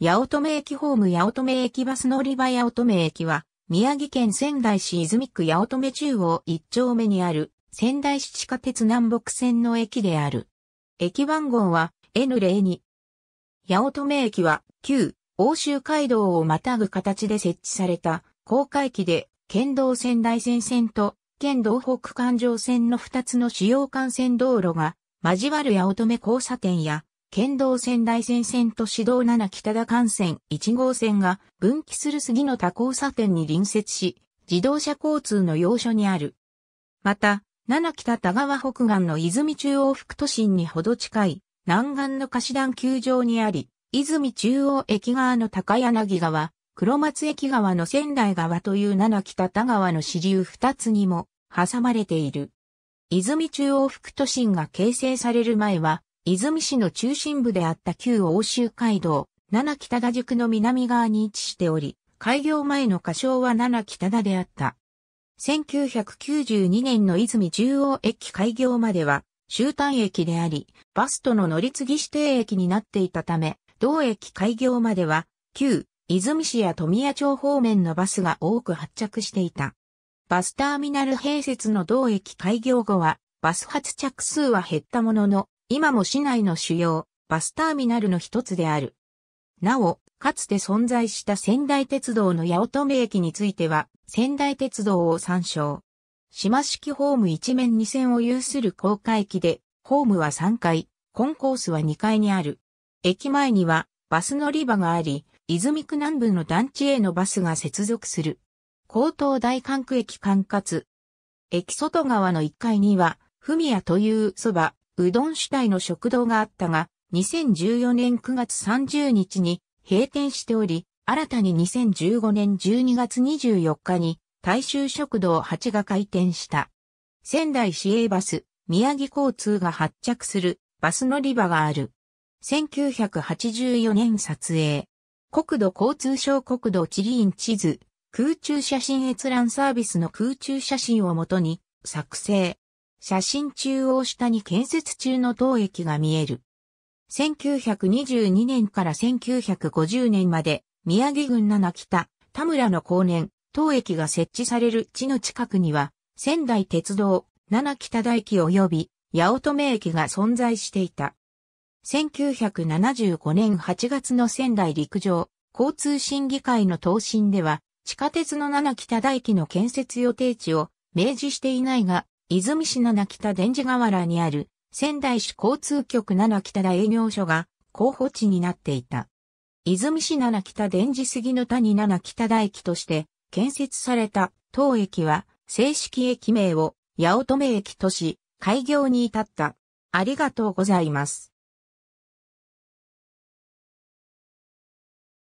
八乙女駅ホーム八乙女駅バス乗り場八乙女駅は、宮城県仙台市泉区八乙女中央一丁目にある仙台市地下鉄南北線の駅である。駅番号は N02。八乙女駅は旧欧州街道をまたぐ形で設置された高架駅で県道仙台線線と県道北環状線の2つの主要幹線道路が交わる八乙女交差点や県道仙台線線と市道7北田幹線1号線が分岐する杉の多交差点に隣接し、自動車交通の要所にある。また、7北田川北岸の泉中央副都心にほど近い、南岸の貸し段球場にあり、泉中央駅側の高柳川、黒松駅側の仙台川という七北田川の支流二つにも挟まれている。泉中央副都心が形成される前は、泉市の中心部であった旧欧州街道、七北田宿の南側に位置しており、開業前の仮称は七北田であった。1992年の泉中央駅開業までは、終端駅であり、バスとの乗り継ぎ指定駅になっていたため、同駅開業までは、旧、泉市や富谷町方面のバスが多く発着していた。バスターミナル併設の同駅開業後は、バス発着数は減ったものの、今も市内の主要バスターミナルの一つである。なお、かつて存在した仙台鉄道の八乙女駅については、仙台鉄道を参照。島式ホーム一面二線を有する高架駅で、ホームは3階、コンコースは2階にある。駅前にはバス乗り場があり、泉区南部の団地へのバスが接続する。高等大管区駅管轄。駅外側の1階には、フ谷という蕎麦、うどん主体の食堂があったが、2014年9月30日に閉店しており、新たに2015年12月24日に大衆食堂8が開店した。仙台市営バス、宮城交通が発着するバス乗り場がある。1984年撮影。国土交通省国土地理院地図、空中写真閲覧サービスの空中写真をもとに作成。写真中央下に建設中の当駅が見える。1922年から1950年まで、宮城郡七北、田村の後年、当駅が設置される地の近くには、仙台鉄道、七北田駅及び、八乙女駅が存在していた。1975年8月の仙台陸上、交通審議会の答申では、地下鉄の七北田駅の建設予定地を明示していないが、泉市七北電磁河原にある仙台市交通局七北田営業所が候補地になっていた。泉市七北電磁杉の谷七北田駅として建設された当駅は正式駅名を八乙女駅とし開業に至った。ありがとうございます。